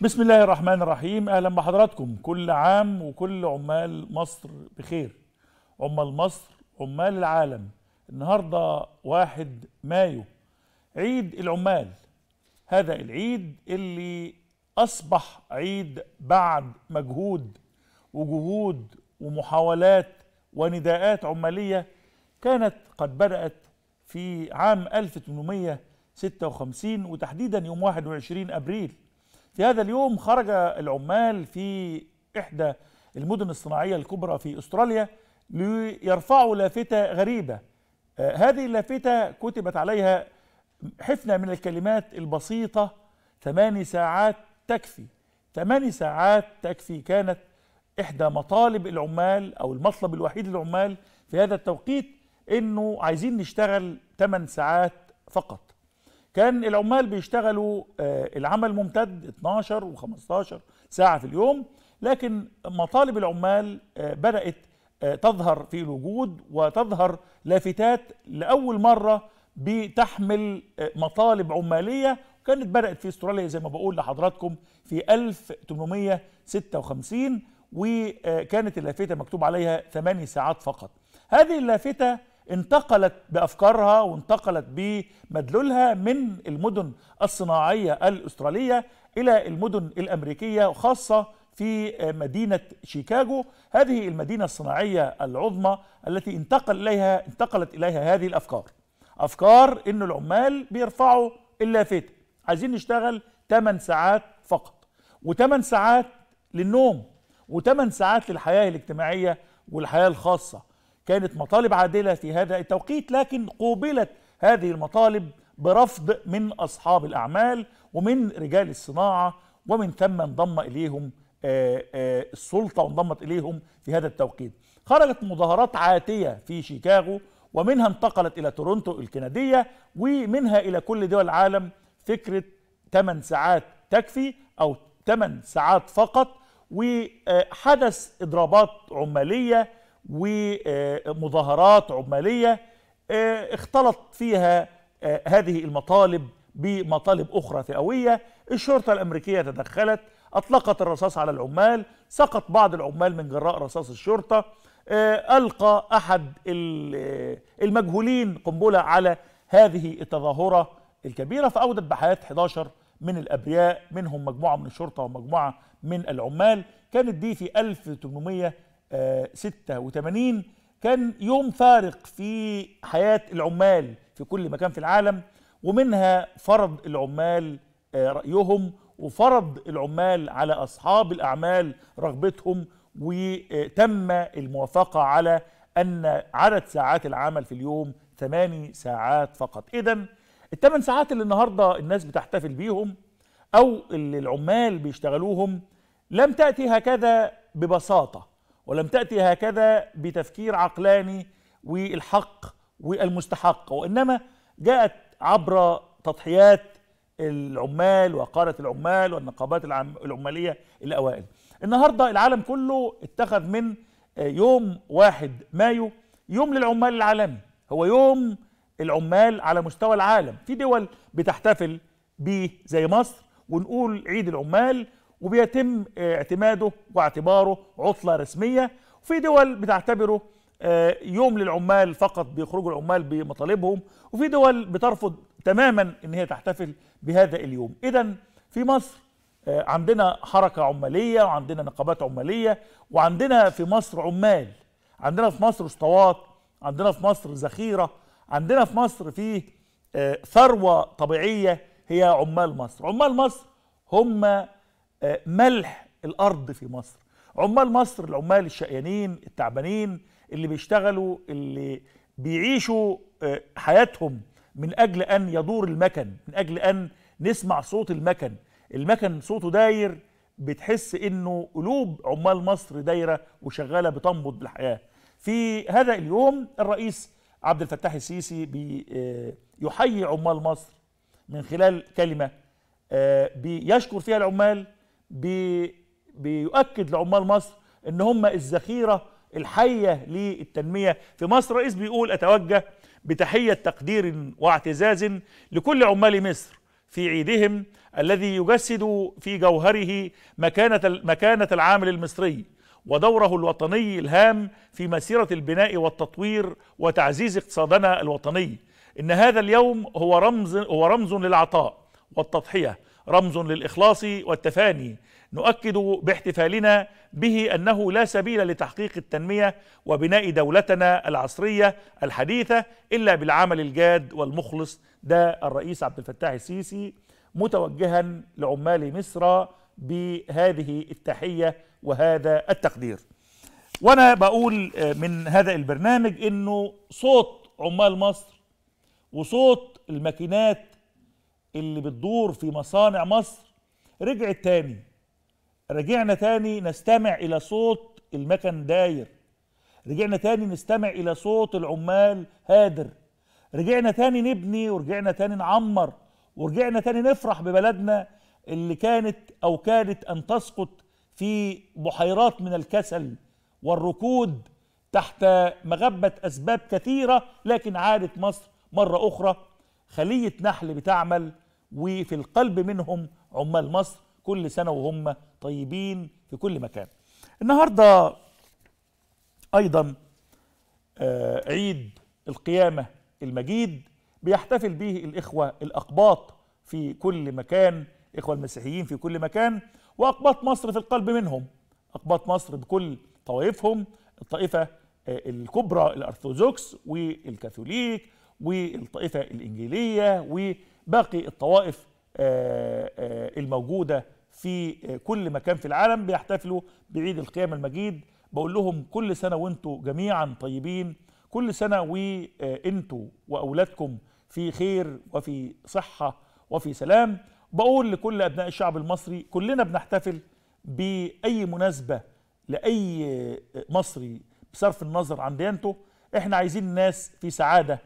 بسم الله الرحمن الرحيم اهلا بحضراتكم كل عام وكل عمال مصر بخير عمال مصر عمال العالم النهارده 1 مايو عيد العمال هذا العيد اللي اصبح عيد بعد مجهود وجهود ومحاولات ونداءات عماليه كانت قد بدات في عام 1856 وتحديدا يوم 21 ابريل في هذا اليوم خرج العمال في إحدى المدن الصناعية الكبرى في أستراليا ليرفعوا لافتة غريبة آه، هذه اللافتة كتبت عليها حفنة من الكلمات البسيطة ثماني ساعات تكفي ثماني ساعات تكفي كانت إحدى مطالب العمال أو المطلب الوحيد للعمال في هذا التوقيت إنه عايزين نشتغل ثمان ساعات فقط كان العمال بيشتغلوا آه، العمل ممتد 12 و15 ساعة في اليوم لكن مطالب العمال آه، بدأت آه، تظهر في الوجود وتظهر لافتات لأول مرة بتحمل مطالب عمالية كانت بدأت في استراليا زي ما بقول لحضراتكم في 1856 وكانت اللافتة مكتوب عليها 8 ساعات فقط هذه اللافتة انتقلت بأفكارها وانتقلت بمدلولها من المدن الصناعية الأسترالية إلى المدن الأمريكية وخاصة في مدينة شيكاغو هذه المدينة الصناعية العظمى التي انتقل إليها انتقلت إليها هذه الأفكار أفكار إن العمال بيرفعوا اللافتة عايزين نشتغل 8 ساعات فقط و8 ساعات للنوم و8 ساعات للحياة الاجتماعية والحياة الخاصة كانت مطالب عادلة في هذا التوقيت لكن قوبلت هذه المطالب برفض من أصحاب الأعمال ومن رجال الصناعة ومن ثم انضم إليهم آه، آه، السلطة وانضمت إليهم في هذا التوقيت خرجت مظاهرات عاتية في شيكاغو ومنها انتقلت إلى تورونتو الكندية ومنها إلى كل دول العالم فكرة 8 ساعات تكفي أو 8 ساعات فقط وحدث إضرابات عمالية ومظاهرات عمالية آه، اختلط فيها آه، هذه المطالب بمطالب أخرى فئوية الشرطة الأمريكية تدخلت أطلقت الرصاص على العمال سقط بعض العمال من جراء رصاص الشرطة آه، ألقى أحد المجهولين قنبلة على هذه التظاهرة الكبيرة فأودت بحياة 11 من الأبرياء منهم مجموعة من الشرطة ومجموعة من العمال كانت دي في 1800 86 كان يوم فارق في حياة العمال في كل مكان في العالم ومنها فرض العمال آه، رأيهم وفرض العمال على أصحاب الأعمال رغبتهم وتم الموافقة على أن عدد ساعات العمل في اليوم ثماني ساعات فقط إذا الثمان ساعات اللي النهاردة الناس بتحتفل بيهم أو اللي العمال بيشتغلوهم لم تأتي هكذا ببساطة ولم تأتي هكذا بتفكير عقلاني والحق والمستحق وإنما جاءت عبر تضحيات العمال وقارة العمال والنقابات العمالية الأوائل النهاردة العالم كله اتخذ من يوم واحد مايو يوم للعمال العالمي هو يوم العمال على مستوى العالم في دول بتحتفل بيه زي مصر ونقول عيد العمال وبيتم اعتماده واعتباره عطلة رسمية وفي دول بتعتبره آه، يوم للعمال فقط بيخرجوا العمال بمطالبهم وفي دول بترفض تماما ان هي تحتفل بهذا اليوم اذا في مصر آه، عندنا حركة عمالية وعندنا نقابات عمالية وعندنا في مصر عمال عندنا في مصر اسطوات عندنا في مصر ذخيرة عندنا في مصر فيه آه، ثروة طبيعية هي عمال مصر عمال مصر هم آه، ملح الارض في مصر عمال مصر العمال الشقيانين التعبانين اللي بيشتغلوا اللي بيعيشوا آه، حياتهم من اجل ان يدور المكن من اجل ان نسمع صوت المكن المكن صوته داير بتحس انه قلوب عمال مصر دايره وشغاله بتنبض بالحياه في هذا اليوم الرئيس عبد الفتاح السيسي بيحيي آه، عمال مصر من خلال كلمه بيشكر فيها العمال بي بيؤكد لعمال مصر ان هم الذخيره الحيه للتنميه في مصر رئيس بيقول اتوجه بتحيه تقدير واعتزاز لكل عمال مصر في عيدهم الذي يجسد في جوهره مكانه مكانه العامل المصري ودوره الوطني الهام في مسيره البناء والتطوير وتعزيز اقتصادنا الوطني ان هذا اليوم هو رمز هو رمز للعطاء والتضحيه رمز للإخلاص والتفاني نؤكد باحتفالنا به أنه لا سبيل لتحقيق التنمية وبناء دولتنا العصرية الحديثة إلا بالعمل الجاد والمخلص ده الرئيس عبد الفتاح السيسي متوجها لعمال مصر بهذه التحية وهذا التقدير وأنا بقول من هذا البرنامج أنه صوت عمال مصر وصوت الماكينات اللي بتدور في مصانع مصر رجعت تاني رجعنا تاني نستمع إلى صوت المكن داير رجعنا تاني نستمع إلى صوت العمال هادر رجعنا تاني نبني ورجعنا تاني نعمر ورجعنا تاني نفرح ببلدنا اللي كانت أو كانت أن تسقط في بحيرات من الكسل والركود تحت مغبة أسباب كثيرة لكن عادت مصر مرة أخرى خلية نحل بتعمل وفي القلب منهم عمال مصر كل سنة وهم طيبين في كل مكان النهاردة أيضا آه، عيد القيامة المجيد بيحتفل به الإخوة الأقباط في كل مكان إخوة المسيحيين في كل مكان وأقباط مصر في القلب منهم أقباط مصر بكل طوائفهم الطائفة آه، الكبرى الأرثوذكس والكاثوليك والطائفة الإنجيلية وباقي الطوائف آه، آه، الموجودة في آه، كل مكان في العالم بيحتفلوا بعيد القيامة المجيد بقول لهم كل سنة وانتوا جميعا طيبين كل سنة وانتوا وأولادكم في خير وفي صحة وفي سلام بقول لكل أبناء الشعب المصري كلنا بنحتفل بأي مناسبة لأي مصري بصرف النظر عن ديانته احنا عايزين الناس في سعادة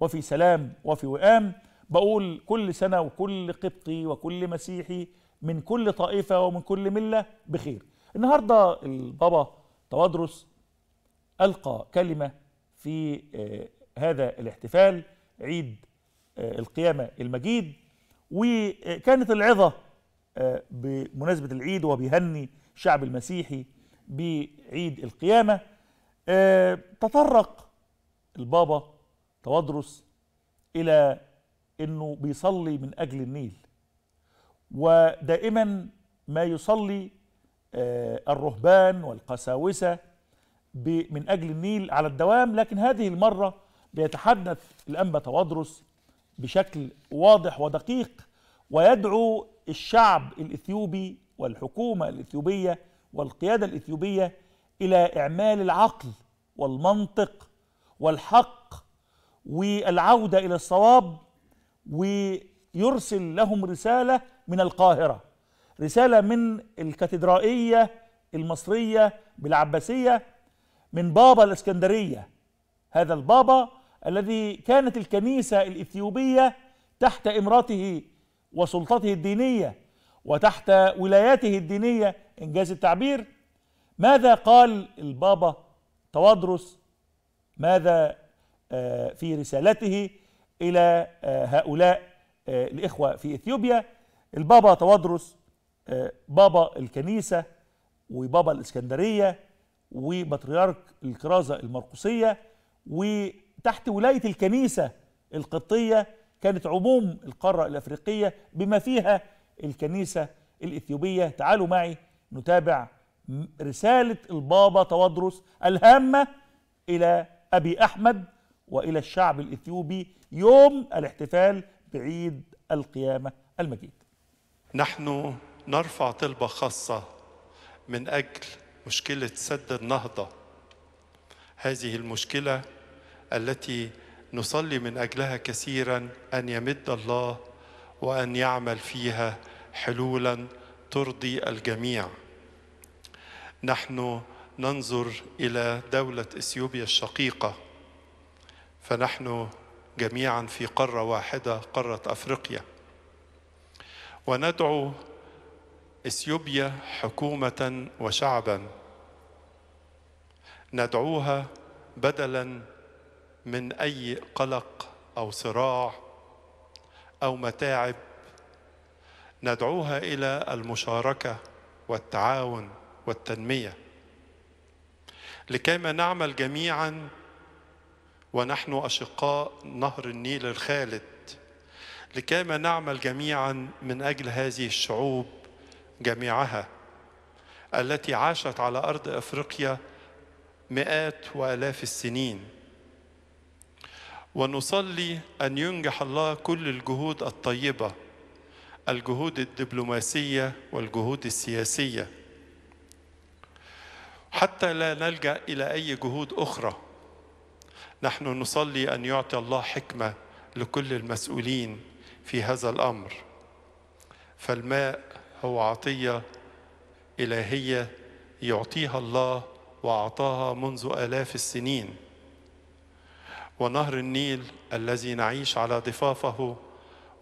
وفي سلام وفي وئام بقول كل سنة وكل قبطي وكل مسيحي من كل طائفة ومن كل ملة بخير النهاردة البابا توادرس ألقى كلمة في آه، هذا الاحتفال عيد آه، القيامة المجيد وكانت العظة آه، بمناسبة العيد وبيهني الشعب المسيحي بعيد القيامة تطرق البابا تودرس إلى أنه بيصلي من أجل النيل ودائما ما يصلي آه، الرهبان والقساوسة من أجل النيل على الدوام لكن هذه المرة بيتحدث الأنبا تودرس بشكل واضح ودقيق ويدعو الشعب الإثيوبي والحكومة الإثيوبية والقيادة الإثيوبية إلى إعمال العقل والمنطق والحق والعودة إلى الصواب ويرسل لهم رسالة من القاهرة رسالة من الكاتدرائية المصرية بالعباسية من بابا الإسكندرية هذا البابا الذي كانت الكنيسة الإثيوبية تحت إمراته وسلطته الدينية وتحت ولايته الدينية إنجاز التعبير ماذا قال البابا توادرس ماذا آه، في رسالته إلى آه، هؤلاء آه، الإخوة في إثيوبيا البابا توادرس بابا الكنيسة وبابا الإسكندرية وبطريرك الكرازة المرقسية وتحت ولاية الكنيسة القبطية كانت عموم القارة الأفريقية بما فيها الكنيسة الإثيوبية تعالوا معي نتابع رسالة البابا توادرس الهامة إلى أبي أحمد والى الشعب الاثيوبي يوم الاحتفال بعيد القيامه المجيد. نحن نرفع طلبه خاصه من اجل مشكله سد النهضه. هذه المشكله التي نصلي من اجلها كثيرا ان يمد الله وان يعمل فيها حلولا ترضي الجميع. نحن ننظر الى دوله اثيوبيا الشقيقه فنحن جميعا في قاره واحده قاره افريقيا وندعو اثيوبيا حكومه وشعبا ندعوها بدلا من اي قلق او صراع او متاعب ندعوها الى المشاركه والتعاون والتنميه لكيما نعمل جميعا ونحن أشقاء نهر النيل الخالد لكيما نعمل جميعا من أجل هذه الشعوب جميعها التي عاشت على أرض أفريقيا مئات وآلاف السنين ونصلي أن ينجح الله كل الجهود الطيبة الجهود الدبلوماسية والجهود السياسية حتى لا نلجأ إلى أي جهود أخرى نحن نصلي ان يعطي الله حكمه لكل المسؤولين في هذا الامر فالماء هو عطيه الهيه يعطيها الله واعطاها منذ الاف السنين ونهر النيل الذي نعيش على ضفافه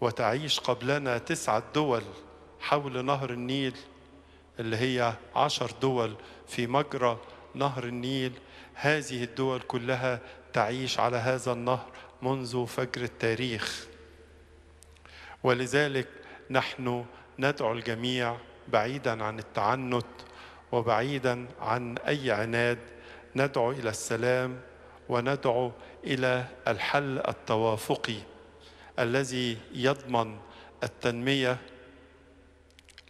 وتعيش قبلنا تسعه دول حول نهر النيل اللي هي عشر دول في مجرى نهر النيل هذه الدول كلها تعيش على هذا النهر منذ فجر التاريخ ولذلك نحن ندعو الجميع بعيدا عن التعنت وبعيدا عن اي عناد ندعو الى السلام وندعو الى الحل التوافقي الذي يضمن التنميه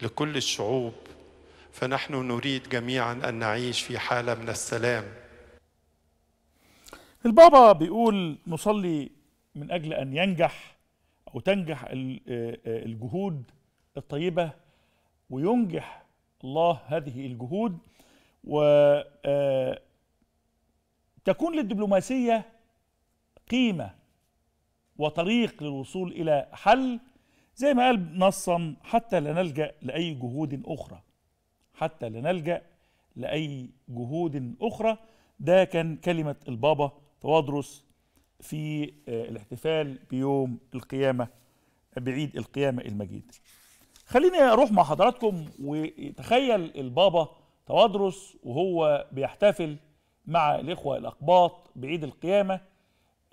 لكل الشعوب فنحن نريد جميعا ان نعيش في حاله من السلام البابا بيقول نصلي من اجل ان ينجح او تنجح آه، آه، الجهود الطيبه وينجح الله هذه الجهود و آه، تكون للدبلوماسيه قيمه وطريق للوصول الى حل زي ما قال نصا حتى لا نلجا لاي جهود اخرى حتى لا نلجا لاي جهود اخرى ده كان كلمه البابا تواضرس في آه، الاحتفال بيوم القيامة بعيد القيامة المجيد خليني أروح مع حضراتكم وتخيل البابا تواضرس وهو بيحتفل مع الإخوة الأقباط بعيد القيامة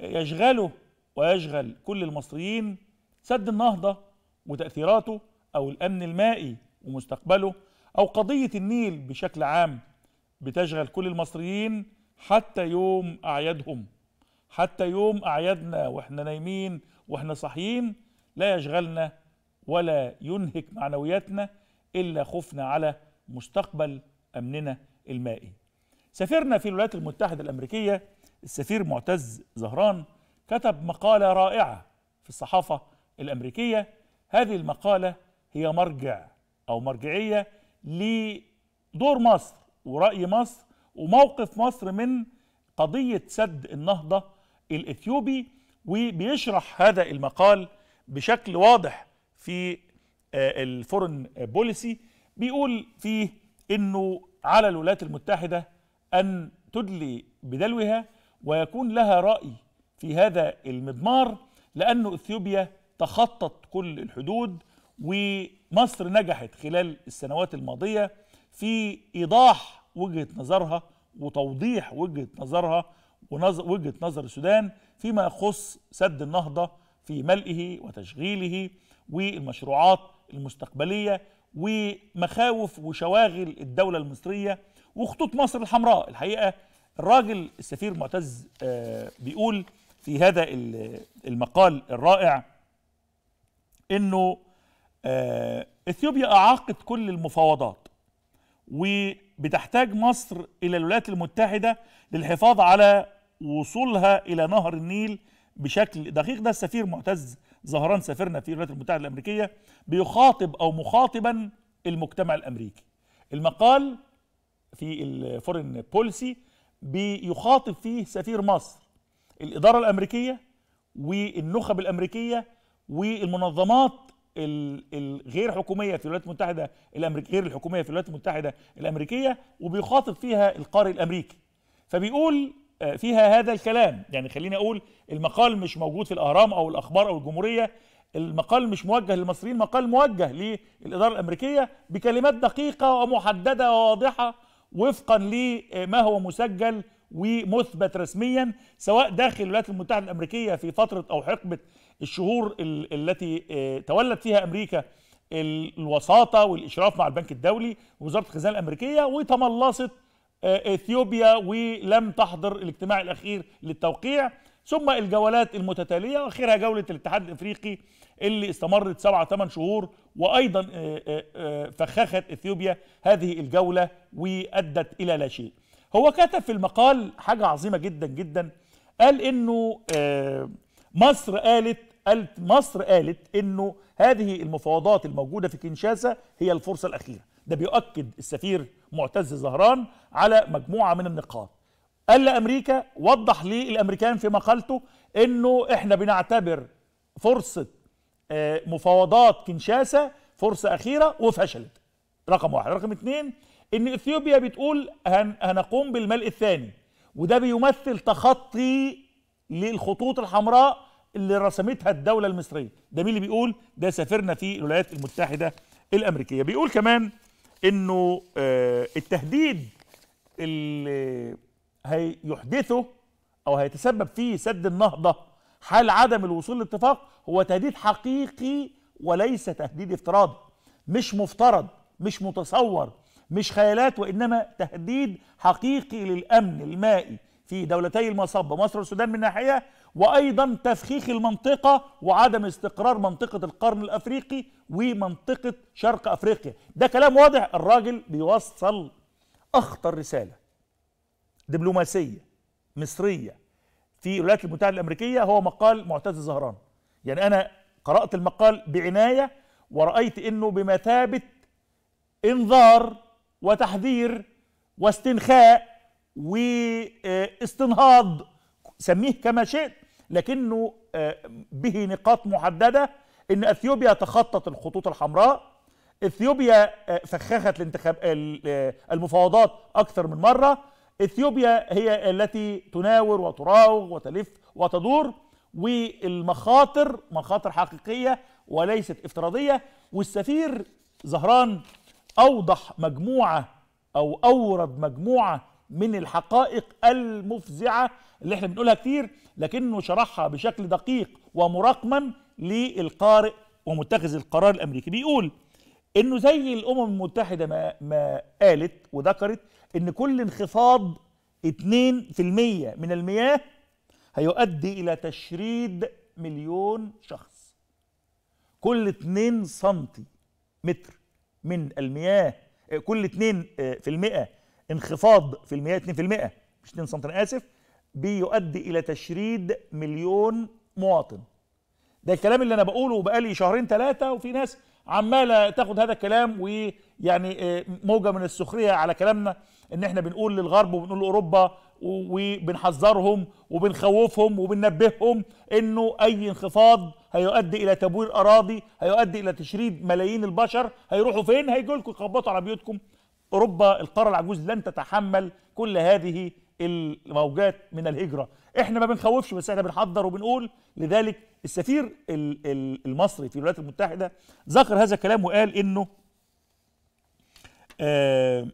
يشغله ويشغل كل المصريين سد النهضة وتأثيراته أو الأمن المائي ومستقبله أو قضية النيل بشكل عام بتشغل كل المصريين حتى يوم أعيادهم حتى يوم أعيادنا وإحنا نايمين وإحنا صاحيين لا يشغلنا ولا ينهك معنوياتنا إلا خوفنا على مستقبل أمننا المائي سفيرنا في الولايات المتحدة الأمريكية السفير معتز زهران كتب مقالة رائعة في الصحافة الأمريكية هذه المقالة هي مرجع أو مرجعية لدور مصر ورأي مصر وموقف مصر من قضية سد النهضة الإثيوبي وبيشرح هذا المقال بشكل واضح في آه، الفورن بوليسي بيقول فيه أنه على الولايات المتحدة أن تدلي بدلوها ويكون لها رأي في هذا المضمار لأن إثيوبيا تخطت كل الحدود ومصر نجحت خلال السنوات الماضية في إيضاح وجهه نظرها وتوضيح وجهه نظرها وجهه نظر السودان فيما يخص سد النهضه في ملئه وتشغيله والمشروعات المستقبليه ومخاوف وشواغل الدوله المصريه وخطوط مصر الحمراء الحقيقه الراجل السفير معتز آه، بيقول في هذا المقال الرائع انه آه، اثيوبيا اعاقت كل المفاوضات و بتحتاج مصر إلى الولايات المتحدة للحفاظ على وصولها إلى نهر النيل بشكل دقيق ده السفير معتز زهران سفيرنا في الولايات المتحدة الأمريكية بيخاطب أو مخاطبا المجتمع الأمريكي المقال في الفورن بوليسي بيخاطب فيه سفير مصر الإدارة الأمريكية والنخب الأمريكية والمنظمات الغير حكوميه في الولايات المتحده الامريكيه غير الحكوميه في الولايات المتحده الامريكيه وبيخاطب فيها القارئ الامريكي فبيقول آه، فيها هذا الكلام يعني خليني اقول المقال مش موجود في الاهرام او الاخبار او الجمهوريه المقال مش موجه للمصريين مقال موجه للاداره الامريكيه بكلمات دقيقه ومحدده وواضحه وفقا لما هو مسجل ومثبت رسميا سواء داخل الولايات المتحده الامريكيه في فتره او حقبه الشهور التي آه، تولت فيها امريكا الوساطه والاشراف مع البنك الدولي ووزاره الخزانه الامريكيه وتملصت آه، اثيوبيا ولم تحضر الاجتماع الاخير للتوقيع ثم الجولات المتتاليه واخرها جوله الاتحاد الافريقي اللي استمرت سبعة ثمان شهور وايضا آه، فخخت اثيوبيا هذه الجوله وادت الى لا شيء. هو كتب في المقال حاجه عظيمه جدا جدا قال انه مصر قالت قالت مصر قالت انه هذه المفاوضات الموجوده في كينشاسا هي الفرصه الاخيره ده بيؤكد السفير معتز زهران على مجموعه من النقاط قال لامريكا وضح للامريكان في مقالته انه احنا بنعتبر فرصه آه، مفاوضات كينشاسا فرصه اخيره وفشلت رقم واحد رقم اثنين ان اثيوبيا بتقول هن هنقوم بالملء الثاني وده بيمثل تخطي للخطوط الحمراء اللي رسمتها الدولة المصرية ده مين اللي بيقول ده سافرنا في الولايات المتحدة الأمريكية بيقول كمان انه آه، التهديد اللي هيحدثه او هيتسبب فيه سد النهضة حال عدم الوصول لاتفاق هو تهديد حقيقي وليس تهديد افتراضي مش مفترض مش متصور مش خيالات وإنما تهديد حقيقي للأمن المائي في دولتي المصب مصر والسودان من ناحية وأيضا تفخيخ المنطقة وعدم استقرار منطقة القرن الأفريقي ومنطقة شرق أفريقيا ده كلام واضح الراجل بيوصل أخطر رسالة دبلوماسية مصرية في الولايات المتحدة الأمريكية هو مقال معتز زهران يعني أنا قرأت المقال بعناية ورأيت أنه بمثابة انذار وتحذير واستنخاء واستنهاض سميه كما شئت لكنه آه، به نقاط محددة ان اثيوبيا تخطت الخطوط الحمراء اثيوبيا آه، فخخت الانتخاب آه، المفاوضات اكثر من مرة اثيوبيا هي التي تناور وتراوغ وتلف وتدور والمخاطر مخاطر حقيقية وليست افتراضية والسفير زهران أوضح مجموعة أو أورد مجموعة من الحقائق المفزعة اللي احنا بنقولها كتير لكنه شرحها بشكل دقيق ومرقما للقارئ ومتخذ القرار الامريكي بيقول انه زي الامم المتحده ما, ما قالت وذكرت ان كل انخفاض 2% من المياه هيؤدي الى تشريد مليون شخص كل 2 سنتي متر من المياه كل 2% آه، انخفاض في المياه 2% مش 2 سم انا اسف بيؤدي الى تشريد مليون مواطن ده الكلام اللي انا بقوله بقالي شهرين ثلاثه وفي ناس عماله تاخد هذا الكلام ويعني آه، موجه من السخريه على كلامنا ان احنا بنقول للغرب وبنقول لاوروبا وبنحذرهم وبنخوفهم وبننبههم انه اي انخفاض هيؤدي الى تبوير اراضي هيؤدي الى تشريد ملايين البشر هيروحوا فين هيجوا لكم يخبطوا على بيوتكم اوروبا القاره العجوز لن تتحمل كل هذه الموجات من الهجرة احنا ما بنخوفش بس احنا بنحضر وبنقول لذلك السفير المصري في الولايات المتحدة ذكر هذا الكلام وقال انه آه،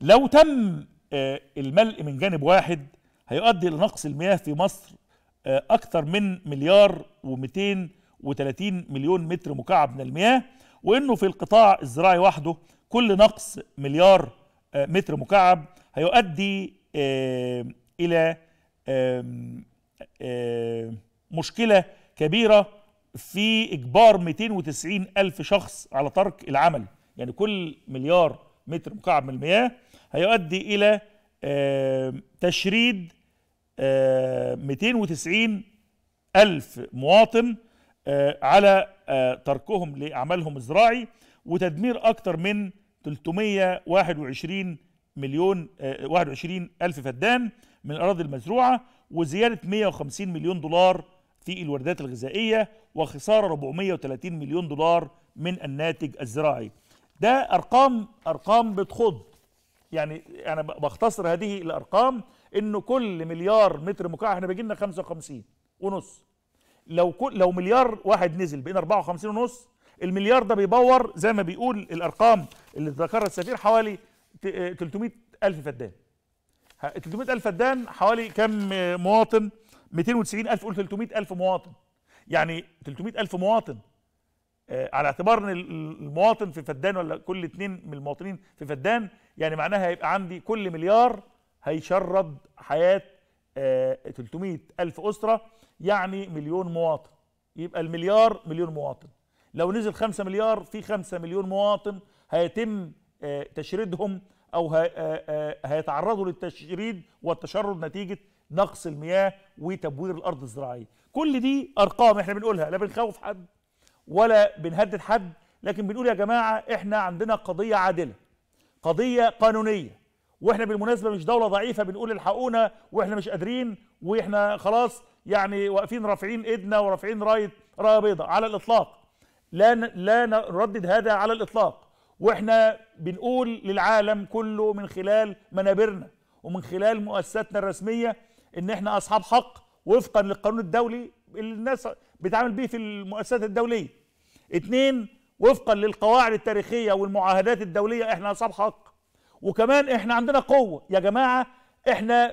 لو تم آه، الملء من جانب واحد هيؤدي الى نقص المياه في مصر آه، اكثر من مليار و230 مليون متر مكعب من المياه وانه في القطاع الزراعي وحده كل نقص مليار متر مكعب هيؤدي الى مشكله كبيره في اجبار 290 الف شخص على ترك العمل يعني كل مليار متر مكعب من المياه هيؤدي الى تشريد 290 ألف مواطن آه، على آه، تركهم لأعمالهم الزراعي وتدمير أكثر من 321 مليون 21 آه، ألف فدان من الأراضي المزروعة وزيادة 150 مليون دولار في الواردات الغذائية وخسارة 430 مليون دولار من الناتج الزراعي ده أرقام أرقام بتخض يعني أنا بختصر هذه الأرقام إنه كل مليار متر مكعب إحنا بيجي لنا 55 ونص لو كل لو مليار واحد نزل بقينا 54 ونص المليار ده بيبور زي ما بيقول الارقام اللي ذكرها السفير حوالي 300 آه، ألف فدان 300 ألف فدان حوالي كم مواطن 290 ألف قول 300 ألف مواطن يعني 300 ألف مواطن آه، على اعتبار ان المواطن في فدان ولا كل اثنين من المواطنين في فدان يعني معناها هيبقى عندي كل مليار هيشرد حياه 300 آه، ألف أسرة يعني مليون مواطن يبقى المليار مليون مواطن لو نزل 5 مليار في 5 مليون مواطن هيتم آه، تشريدهم او آه، آه، هيتعرضوا للتشريد والتشرد نتيجه نقص المياه وتبوير الارض الزراعيه كل دي ارقام احنا بنقولها لا بنخوف حد ولا بنهدد حد لكن بنقول يا جماعه احنا عندنا قضيه عادله قضيه قانونيه واحنا بالمناسبه مش دوله ضعيفه بنقول الحقونا واحنا مش قادرين واحنا خلاص يعني واقفين رافعين ايدنا ورافعين رايه رايه بيضاء على الاطلاق لا لا نردد هذا على الاطلاق واحنا بنقول للعالم كله من خلال منابرنا ومن خلال مؤسساتنا الرسميه ان احنا اصحاب حق وفقا للقانون الدولي اللي الناس بتعامل بيه في المؤسسات الدوليه اتنين وفقا للقواعد التاريخيه والمعاهدات الدوليه احنا اصحاب حق وكمان احنا عندنا قوه يا جماعه احنا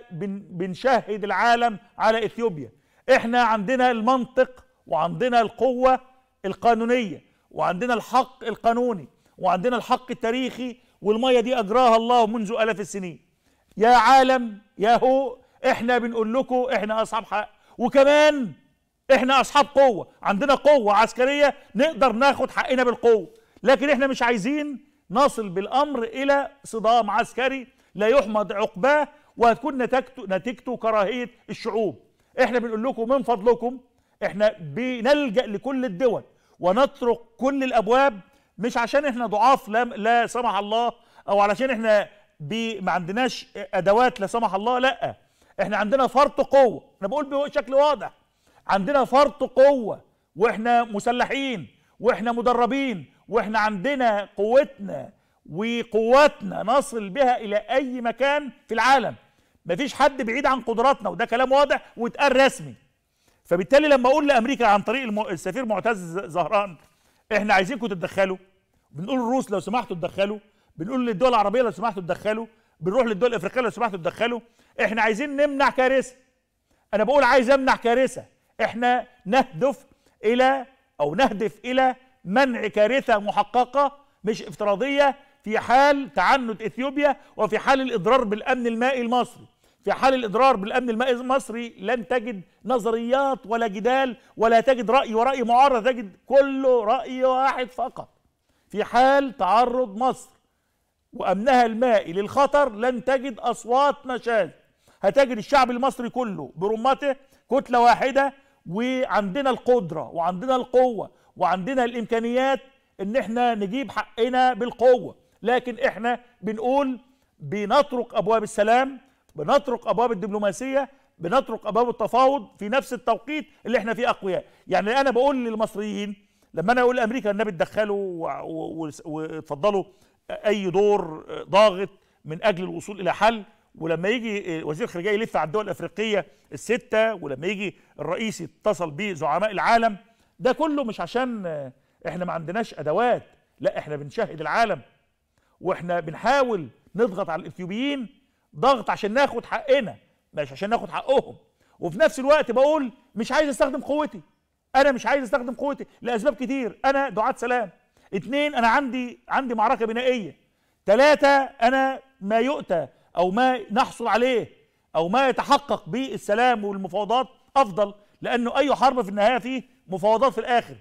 بنشهد العالم على اثيوبيا احنا عندنا المنطق وعندنا القوه القانونيه وعندنا الحق القانوني وعندنا الحق التاريخي والمية دي أجراها الله منذ ألاف السنين يا عالم يا هو احنا بنقول لكم احنا أصحاب حق وكمان احنا أصحاب قوة عندنا قوة عسكرية نقدر ناخد حقنا بالقوة لكن احنا مش عايزين نصل بالأمر إلى صدام عسكري لا يحمد عقباه وهتكون نتيجته, نتيجته كراهية الشعوب احنا بنقول لكم من فضلكم احنا بنلجأ لكل الدول ونطرق كل الأبواب مش عشان احنا ضعاف لا لا سمح الله او علشان احنا ما عندناش ادوات لا سمح الله لا احنا عندنا فرط قوه انا بقول بشكل واضح عندنا فرط قوه واحنا مسلحين واحنا مدربين واحنا عندنا قوتنا وقواتنا نصل بها الى اي مكان في العالم مفيش حد بعيد عن قدراتنا وده كلام واضح واتقال رسمي فبالتالي لما اقول لامريكا عن طريق السفير معتز زهران احنا عايزينكم تتدخلوا بنقول الروس لو سمحتوا تدخلوا بنقول للدول العربيه لو سمحتوا تدخلوا بنروح للدول الافريقيه لو سمحتوا تدخلوا احنا عايزين نمنع كارثه انا بقول عايز امنع كارثه احنا نهدف الى او نهدف الى منع كارثه محققه مش افتراضيه في حال تعنت اثيوبيا وفي حال الاضرار بالامن المائي المصري في حال الاضرار بالامن المائي المصري لن تجد نظريات ولا جدال ولا تجد راي وراي معارض تجد كله راي واحد فقط في حال تعرض مصر وأمنها المائي للخطر لن تجد أصوات نشاز هتجد الشعب المصري كله برمته كتلة واحدة وعندنا القدرة وعندنا القوة وعندنا الإمكانيات إن إحنا نجيب حقنا بالقوة لكن إحنا بنقول بنطرق أبواب السلام بنطرق أبواب الدبلوماسية بنطرق أبواب التفاوض في نفس التوقيت اللي إحنا فيه أقوياء يعني أنا بقول للمصريين لما انا اقول لامريكا النبي اتدخلوا واتفضلوا اي دور ضاغط من اجل الوصول الى حل ولما يجي وزير الخارجيه يلف على الدول الافريقيه السته ولما يجي الرئيس يتصل بزعماء العالم ده كله مش عشان احنا ما عندناش ادوات لا احنا بنشهد العالم واحنا بنحاول نضغط على الاثيوبيين ضغط عشان ناخد حقنا مش عشان ناخد حقهم وفي نفس الوقت بقول مش عايز استخدم قوتي انا مش عايز استخدم قوتي لاسباب كتير انا دعاة سلام اثنين انا عندي عندي معركه بنائيه ثلاثه انا ما يؤتى او ما نحصل عليه او ما يتحقق بالسلام والمفاوضات افضل لانه اي حرب في النهايه فيه مفاوضات في الاخر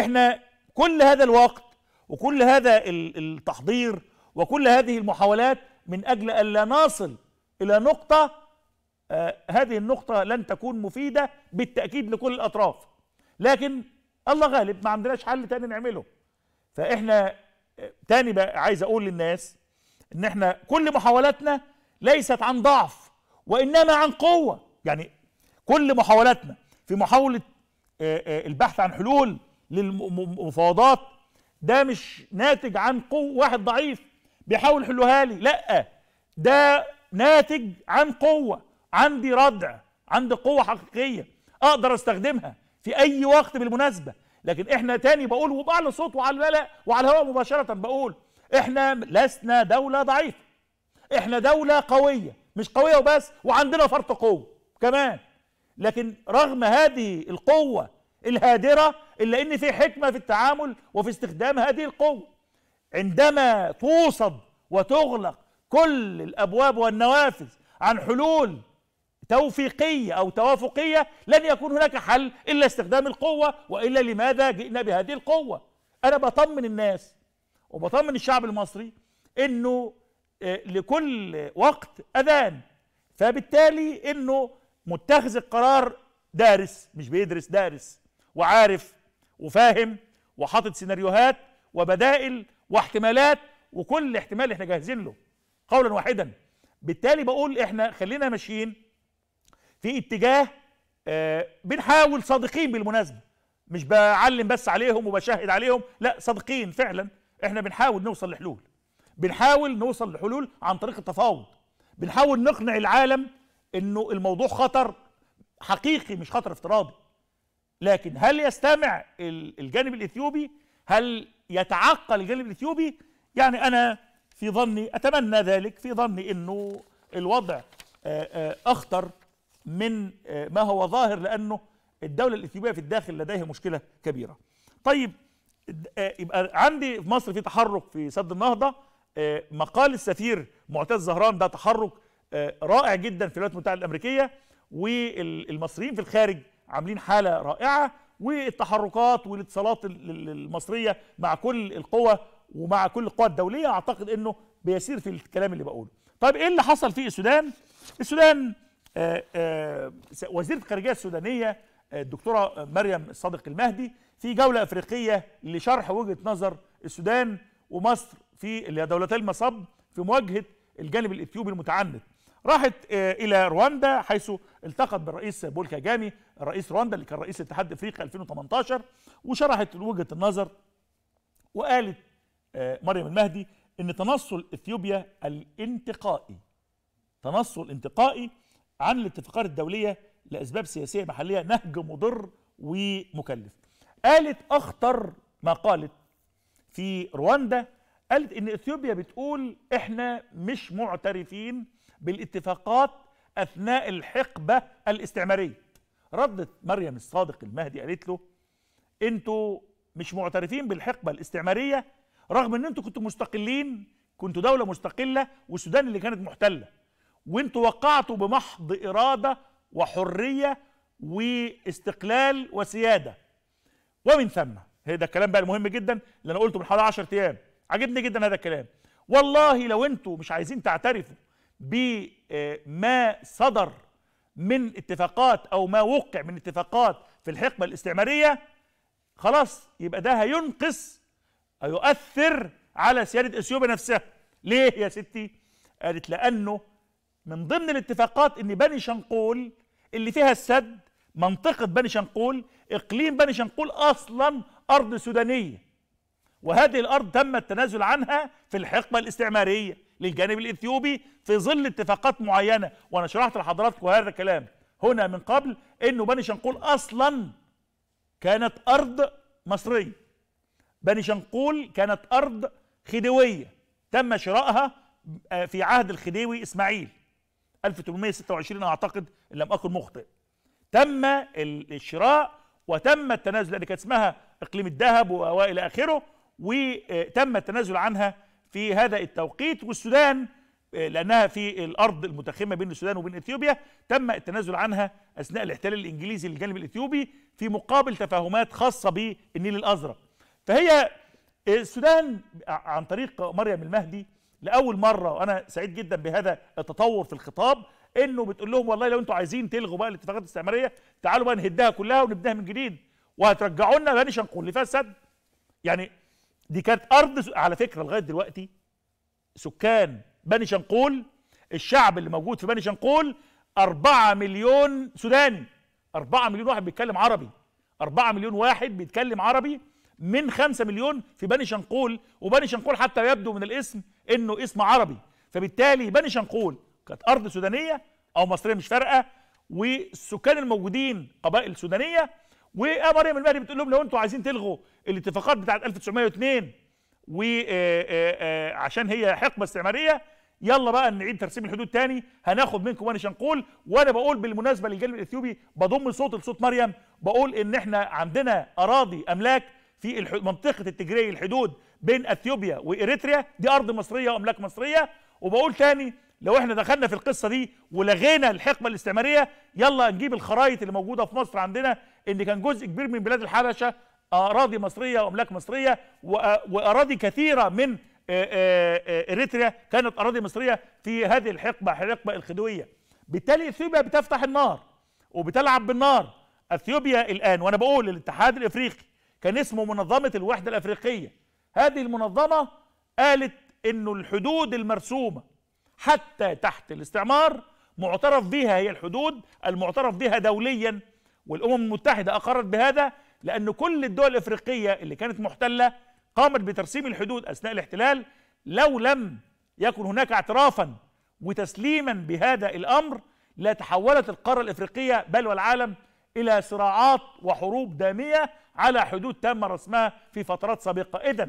احنا كل هذا الوقت وكل هذا التحضير وكل هذه المحاولات من اجل ان لا نصل الى نقطه آه هذه النقطه لن تكون مفيده بالتاكيد لكل الاطراف لكن الله غالب ما عندناش حل تاني نعمله فاحنا تاني بقى عايز اقول للناس ان احنا كل محاولاتنا ليست عن ضعف وانما عن قوه يعني كل محاولاتنا في محاوله البحث عن حلول للمفاوضات ده مش ناتج عن قوه واحد ضعيف بيحاول حلوها لي لا ده ناتج عن قوه عندي ردع عندي قوه حقيقيه اقدر استخدمها في اي وقت بالمناسبه لكن احنا تاني بقول وبعلى صوت وعلى الهواء وعلى الهواء مباشره بقول احنا لسنا دوله ضعيفه احنا دوله قويه مش قويه وبس وعندنا فرط قوه كمان لكن رغم هذه القوه الهادره الا ان في حكمه في التعامل وفي استخدام هذه القوه عندما توصد وتغلق كل الابواب والنوافذ عن حلول توفيقية أو توافقية لن يكون هناك حل إلا استخدام القوة وإلا لماذا جئنا بهذه القوة أنا بطمن الناس وبطمن الشعب المصري أنه آه، لكل وقت أذان فبالتالي أنه متخذ القرار دارس مش بيدرس دارس وعارف وفاهم وحاطط سيناريوهات وبدائل واحتمالات وكل احتمال احنا جاهزين له قولا واحدا بالتالي بقول احنا خلينا ماشيين في اتجاه آه، بنحاول صادقين بالمناسبه مش بعلم بس عليهم وبشهد عليهم لا صادقين فعلا احنا بنحاول نوصل لحلول بنحاول نوصل لحلول عن طريق التفاوض بنحاول نقنع العالم انه الموضوع خطر حقيقي مش خطر افتراضي لكن هل يستمع الجانب الاثيوبي هل يتعقل الجانب الاثيوبي يعني انا في ظني اتمنى ذلك في ظني انه الوضع آه، آه، اخطر من آه، ما هو ظاهر لأنه الدولة الإثيوبية في الداخل لديها مشكلة كبيرة طيب آه، يبقى عندي في مصر في تحرك في سد النهضة آه، مقال السفير معتز زهران ده تحرك رائع جدا في الولايات المتحدة الأمريكية والمصريين في الخارج عاملين حالة رائعة والتحركات والاتصالات المصرية مع كل القوى ومع كل القوى الدولية أعتقد أنه بيسير في الكلام اللي بقوله طيب إيه اللي حصل في السودان؟ السودان آه، آه، وزيره الخارجيه السودانيه آه، الدكتوره مريم صادق المهدي في جوله افريقيه لشرح وجهه نظر السودان ومصر في اللي هي دولتي المصب في مواجهه الجانب الاثيوبي المتعنت راحت الى رواندا حيث التقت بالرئيس بول كاجامي رئيس رواندا اللي كان رئيس الاتحاد الافريقي 2018 وشرحت وجهه النظر وقالت مريم المهدي ان تنصل اثيوبيا الانتقائي تنصل انتقائي عن الاتفاقات الدولية لأسباب سياسية محلية نهج مضر ومكلف قالت أخطر ما قالت في رواندا قالت إن إثيوبيا بتقول إحنا مش معترفين بالاتفاقات أثناء الحقبة الاستعمارية ردت مريم الصادق المهدي قالت له انتوا مش معترفين بالحقبة الاستعمارية رغم ان انتوا كنتوا مستقلين كنتوا دولة مستقلة والسودان اللي كانت محتلة وانتوا وقعتوا بمحض إرادة وحرية واستقلال وسيادة ومن ثم هي ده الكلام بقى المهم جدا اللي أنا قلته من حوالي 10 أيام عجبني جدا هذا الكلام والله لو انتوا مش عايزين تعترفوا بما آه، صدر من اتفاقات او ما وقع من اتفاقات في الحقبه الاستعماريه خلاص يبقى ده هينقص او يؤثر على سياده اثيوبيا نفسها ليه يا ستي قالت لانه من ضمن الاتفاقات ان بني شنقول اللي فيها السد منطقة بني شنقول اقليم بني شنقول اصلا ارض سودانية وهذه الارض تم التنازل عنها في الحقبة الاستعمارية للجانب الاثيوبي في ظل اتفاقات معينة وانا شرحت لحضراتكم هذا الكلام هنا من قبل انه بني شنقول اصلا كانت ارض مصرية بني شنقول كانت ارض خديوية تم شرائها آه، في عهد الخديوي اسماعيل 1826 اعتقد ان لم اكن مخطئ تم الشراء وتم التنازل لان كانت اسمها اقليم الذهب والى اخره وتم التنازل عنها في هذا التوقيت والسودان لانها في الارض المتخمه بين السودان وبين اثيوبيا تم التنازل عنها اثناء الاحتلال الانجليزي للجانب الاثيوبي في مقابل تفاهمات خاصه بالنيل الازرق فهي السودان عن طريق مريم المهدي لاول مره وانا سعيد جدا بهذا التطور في الخطاب انه بتقول لهم والله لو انتوا عايزين تلغوا بقى الاتفاقات الاستعماريه تعالوا بقى نهدها كلها ونبداها من جديد وهترجعوا لنا بني شنقول اللي فيها السد يعني دي كانت ارض على فكره لغايه دلوقتي سكان بني شنقول الشعب اللي موجود في بني شنقول 4 مليون سوداني 4 مليون واحد بيتكلم عربي 4 مليون واحد بيتكلم عربي من 5 مليون في بني شنقول وبني شنقول حتى يبدو من الاسم انه اسم عربي فبالتالي بني شنقول كانت ارض سودانيه او مصريه مش فارقه والسكان الموجودين قبائل سودانيه ومريم المهدي بتقول لهم لو انتوا عايزين تلغوا الاتفاقات بتاعه 1902 وعشان هي حقبه استعماريه يلا بقى نعيد ترسيم الحدود تاني هناخد منكم بني شنقول وانا بقول بالمناسبه للجانب الاثيوبي بضم صوت لصوت مريم بقول ان احنا عندنا اراضي املاك في منطقه التجري الحدود بين اثيوبيا واريتريا دي ارض مصريه واملاك مصريه وبقول تاني لو احنا دخلنا في القصه دي ولغينا الحقبه الاستعماريه يلا نجيب الخرايط اللي موجوده في مصر عندنا ان كان جزء كبير من بلاد الحبشه اراضي مصريه واملاك مصريه واراضي كثيره من اريتريا كانت اراضي مصريه في هذه الحقبه الحقبه الخدويه بالتالي اثيوبيا بتفتح النار وبتلعب بالنار اثيوبيا الان وانا بقول الاتحاد الافريقي كان اسمه منظمة الوحدة الأفريقية هذه المنظمة قالت أنه الحدود المرسومة حتى تحت الاستعمار معترف بها هي الحدود المعترف بها دوليا والأمم المتحدة أقرت بهذا لأن كل الدول الأفريقية اللي كانت محتلة قامت بترسيم الحدود أثناء الاحتلال لو لم يكن هناك اعترافا وتسليما بهذا الأمر لتحولت القارة الأفريقية بل والعالم إلى صراعات وحروب دامية على حدود تم رسمها في فترات سابقة إذا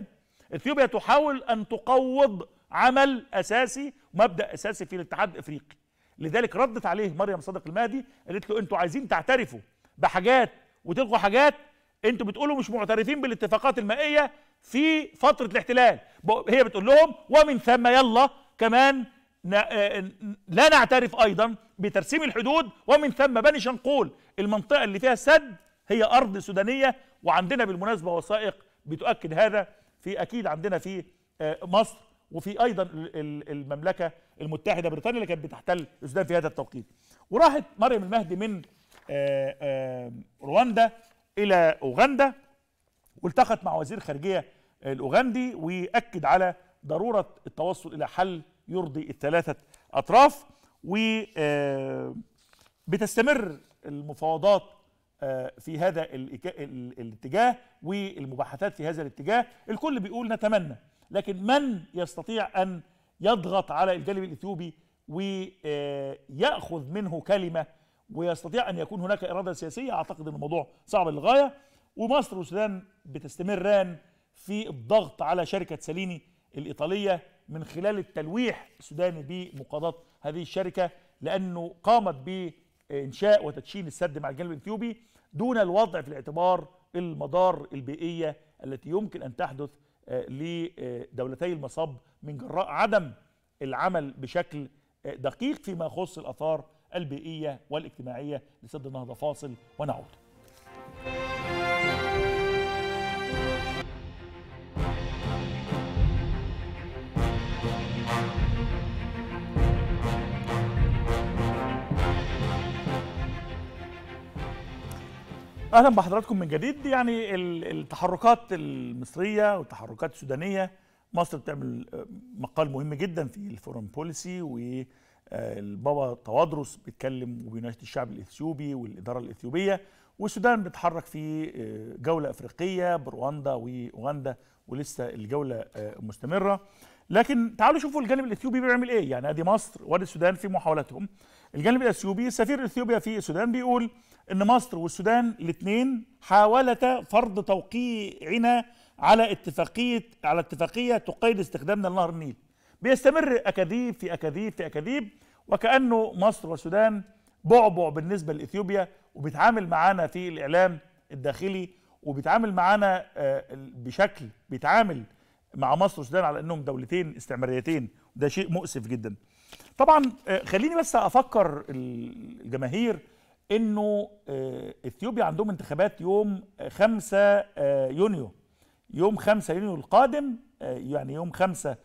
إثيوبيا تحاول أن تقوض عمل أساسي ومبدأ أساسي في الاتحاد الإفريقي لذلك ردت عليه مريم صادق المهدي قالت له أنتوا عايزين تعترفوا بحاجات وتلغوا حاجات أنتوا بتقولوا مش معترفين بالاتفاقات المائية في فترة الاحتلال هي بتقول لهم ومن ثم يلا كمان آه، آه، لا نعترف أيضا بترسيم الحدود ومن ثم بني شنقول المنطقة اللي فيها سد هي أرض سودانية وعندنا بالمناسبة وثائق بتؤكد هذا في أكيد عندنا في آه، مصر وفي أيضا المملكة المتحدة بريطانيا اللي كانت بتحتل السودان في هذا التوقيت وراحت مريم المهدي من آه، آه، رواندا إلى أوغندا والتقت مع وزير خارجية الأوغندي وأكد على ضرورة التوصل إلى حل يرضي الثلاثة أطراف و بتستمر المفاوضات آه، في هذا الاتجاه والمباحثات في هذا الاتجاه الكل بيقول نتمنى لكن من يستطيع أن يضغط على الجانب الإثيوبي ويأخذ آه، منه كلمة ويستطيع أن يكون هناك إرادة سياسية أعتقد أن الموضوع صعب للغاية ومصر والسودان بتستمران في الضغط على شركة سليني الإيطالية من خلال التلويح السوداني بمقاضاة هذه الشركة لأنه قامت ب انشاء وتدشين السد مع الجانب الاثيوبي دون الوضع في الاعتبار المضار البيئيه التي يمكن ان تحدث آه، لدولتي المصب من جراء عدم العمل بشكل آه، دقيق فيما يخص الاثار البيئيه والاجتماعيه لسد النهضه فاصل ونعود. اهلا بحضراتكم من جديد يعني التحركات المصريه والتحركات السودانيه مصر بتعمل آه، مقال مهم جدا في الفورن بوليسي والبابا آه، طوادرس بيتكلم وبيناشد الشعب الاثيوبي والاداره الاثيوبيه والسودان بتحرك في آه، جوله افريقيه برواندا واوغندا ولسه الجوله مستمره لكن تعالوا شوفوا الجانب الاثيوبي بيعمل ايه يعني ادي مصر وادي السودان في محاولاتهم الجانب الاثيوبي سفير اثيوبيا في السودان بيقول ان مصر والسودان الاثنين حاولتا فرض توقيعنا على اتفاقيه على اتفاقيه تقيد استخدامنا لنهر النيل بيستمر اكاذيب في اكاذيب في اكاذيب وكانه مصر والسودان بعبع بالنسبه لاثيوبيا وبيتعامل معانا في الاعلام الداخلي وبيتعامل معانا آه، بشكل بيتعامل مع مصر والسودان على انهم دولتين استعماريتين وده شيء مؤسف جدا طبعا آه، خليني بس افكر الجماهير انه آه، اثيوبيا عندهم انتخابات يوم 5 آه، يونيو يوم 5 يونيو القادم يعني يوم 5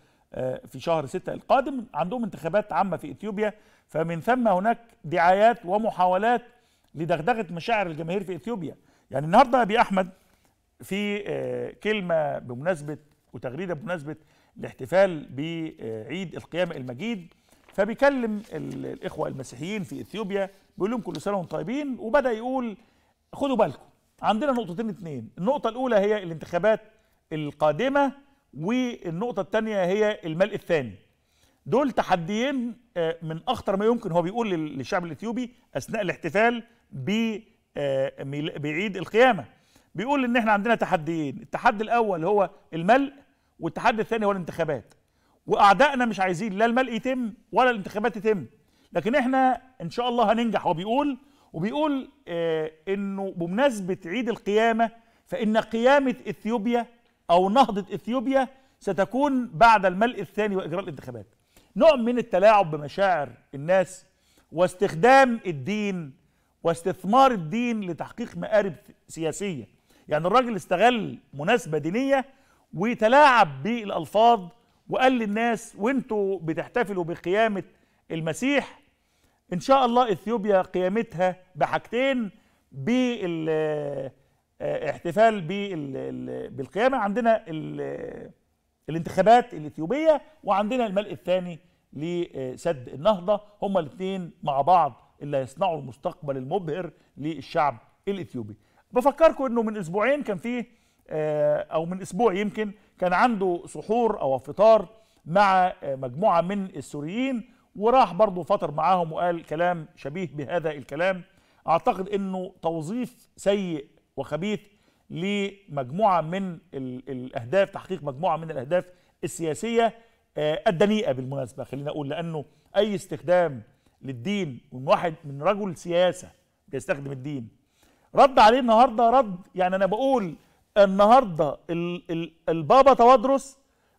في شهر 6 القادم عندهم انتخابات عامه في اثيوبيا فمن ثم هناك دعايات ومحاولات لدغدغه مشاعر الجماهير في اثيوبيا يعني النهارده ابي احمد في كلمه بمناسبه وتغريده بمناسبه الاحتفال بعيد القيامه المجيد فبيكلم الاخوه المسيحيين في اثيوبيا بيقول لهم كل سنه وانتم طيبين وبدا يقول خدوا بالكم عندنا نقطتين اتنين النقطه الاولى هي الانتخابات القادمه والنقطه الثانيه هي الملء الثاني دول تحديين آه، من اخطر ما يمكن هو بيقول للشعب الاثيوبي اثناء الاحتفال آه، بعيد القيامه بيقول ان احنا عندنا تحديين التحدي الاول هو الملء والتحدي الثاني هو الانتخابات واعدائنا مش عايزين لا الملء يتم ولا الانتخابات تتم لكن احنا ان شاء الله هننجح هو بيقول وبيقول آه انه بمناسبه عيد القيامه فان قيامه اثيوبيا او نهضه اثيوبيا ستكون بعد الملء الثاني واجراء الانتخابات نوع من التلاعب بمشاعر الناس واستخدام الدين واستثمار الدين لتحقيق مآرب سياسيه يعني الراجل استغل مناسبه دينيه وتلاعب بالالفاظ وقال للناس وانتوا بتحتفلوا بقيامة المسيح ان شاء الله اثيوبيا قيامتها بحاجتين بالاحتفال آه، بالقيامة عندنا الانتخابات الاثيوبية وعندنا الملء الثاني لسد النهضة هما الاثنين مع بعض اللي هيصنعوا المستقبل المبهر للشعب الاثيوبي بفكركم انه من اسبوعين كان فيه آه، او من اسبوع يمكن كان عنده سحور او فطار مع مجموعه من السوريين وراح برضه فطر معاهم وقال كلام شبيه بهذا الكلام اعتقد انه توظيف سيء وخبيث لمجموعه من الاهداف تحقيق مجموعه من الاهداف السياسيه آه، الدنيئه بالمناسبه خلينا اقول لانه اي استخدام للدين من واحد من رجل سياسه بيستخدم الدين رد عليه النهارده رد يعني انا بقول النهارده البابا توادرس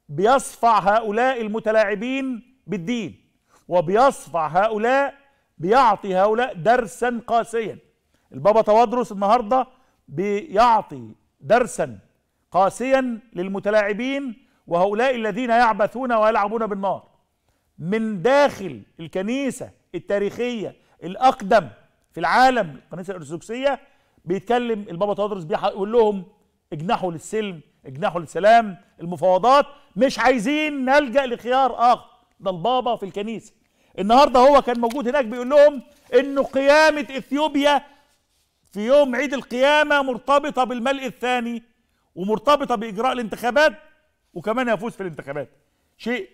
بيصفع هؤلاء المتلاعبين بالدين وبيصفع هؤلاء بيعطي هؤلاء درسا قاسيا البابا توادرس النهارده بيعطي درسا قاسيا للمتلاعبين وهؤلاء الذين يعبثون ويلعبون بالنار من داخل الكنيسه التاريخيه الاقدم في العالم الكنيسه الارثوذكسيه بيتكلم البابا توادرس بيقول لهم اجنحوا للسلم اجنحوا للسلام المفاوضات مش عايزين نلجا لخيار اخر ده البابا في الكنيسه النهارده هو كان موجود هناك بيقول لهم انه قيامه اثيوبيا في يوم عيد القيامه مرتبطه بالملء الثاني ومرتبطه باجراء الانتخابات وكمان يفوز في الانتخابات شيء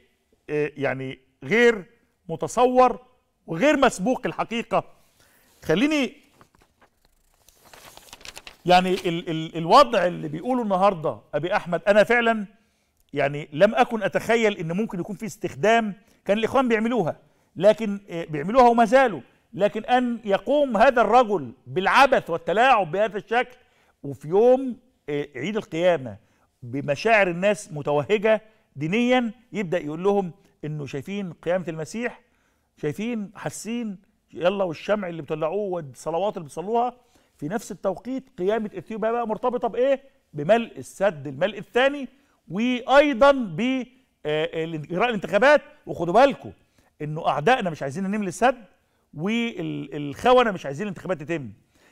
آه، يعني غير متصور وغير مسبوق الحقيقه خليني يعني ال ال الوضع اللي بيقوله النهارده ابي احمد انا فعلا يعني لم اكن اتخيل ان ممكن يكون في استخدام كان الاخوان بيعملوها لكن آه، بيعملوها وما زالوا لكن ان يقوم هذا الرجل بالعبث والتلاعب بهذا الشكل وفي يوم آه، عيد القيامه بمشاعر الناس متوهجه دينيا يبدا يقول لهم انه شايفين قيامه المسيح شايفين حاسين يلا والشمع اللي بتطلعوه والصلوات اللي بتصلوها في نفس التوقيت قيامة اثيوبيا بقى مرتبطة بايه؟ بملء السد الملء الثاني وايضا باجراء آه، آه، الانتخابات وخدوا بالكم انه اعدائنا مش عايزين نملي السد والخونه مش عايزين الانتخابات تتم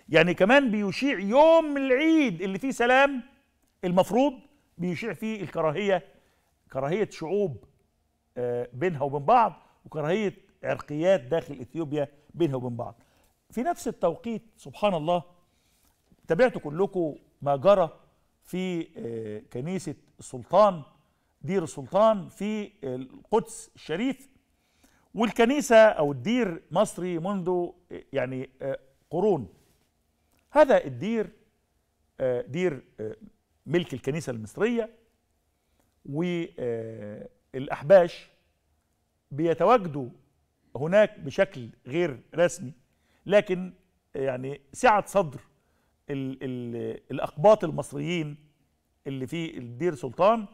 يعني كمان بيشيع يوم العيد اللي فيه سلام المفروض بيشيع فيه الكراهيه كراهيه شعوب آه، بينها وبين بعض وكراهيه عرقيات داخل اثيوبيا بينها وبين بعض في نفس التوقيت سبحان الله تابعتوا كلكم ما جرى في آه، كنيسة السلطان دير السلطان في آه، القدس الشريف والكنيسة أو الدير مصري منذ آه، يعني قرون هذا الدير دير ملك الكنيسة المصرية والأحباش بيتواجدوا هناك بشكل غير رسمي لكن يعني سعة صدر ال ال الاقباط المصريين اللي في الدير سلطان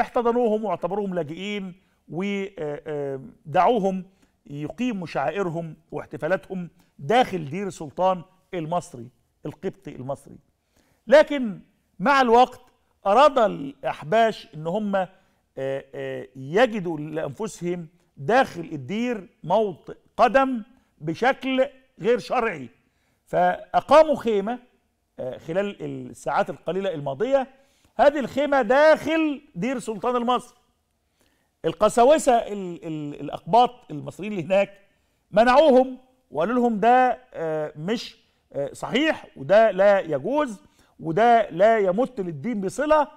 احتضنوهم واعتبروهم لاجئين ودعوهم يقيموا شعائرهم واحتفالاتهم داخل دير سلطان المصري القبطي المصري لكن مع الوقت اراد الاحباش ان هم يجدوا لانفسهم داخل الدير موطئ قدم بشكل غير شرعي فاقاموا خيمه آه، خلال الساعات القليلة الماضية هذه الخيمة داخل دير سلطان المصري القساوسة الأقباط المصريين اللي هناك منعوهم وقالوا لهم ده آه، مش آه، صحيح وده لا يجوز وده لا يمت للدين بصلة